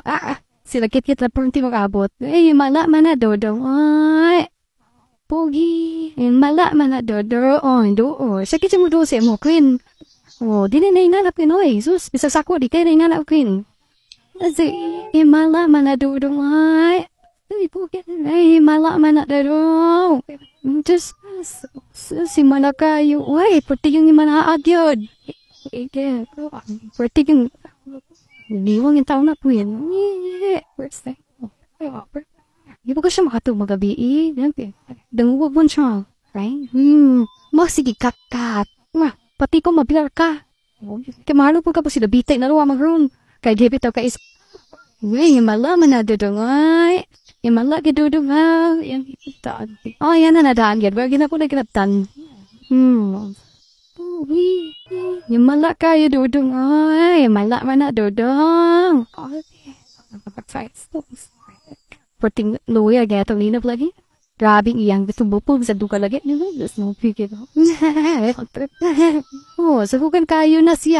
Ah, ah. sila kit-kit na pronti mo kabot. Eh, malak mana dodo. Ay, pogi. Eh, malak mana dodo. Oh, ando. Oh, sakit siya mo doon siya mo, Queen. Oh, di na nainalap ko, oy. Sus, isa sako, di kayo nainalap, Queen. Kasi, eh, malak mana dodo. Ay, Ay, pogi. Ay, malak mana dodo. Diyos, si Malakayo. Ay, pati yung imanaagyod. Ay, pati yung... Iniwang yung tao na po yun. We're thankful. Iba ko siya makatulog magabi. Dangwag mo siya. Right? Hmm. masih sige, kakat. Ma, pati ko mabilar ka. Kaya maalo po ka po sila bitay na luwa magroon. Kaya di bitaw ka is... Uy, yung mala man na dudungay. Yung mala ka dudungay. Yan, ito. Oh, yan na nadaan yan. Wag yun na po na ginaptan. Hmm. Wi. malak ka ya dodong ai. Malak mana dodong? Okay. Perting loya ya gaya tu ni nak lagi. yang betul bopo bisa duka lagi ni lah. Just no pick Oh, sebab kan kayu nasi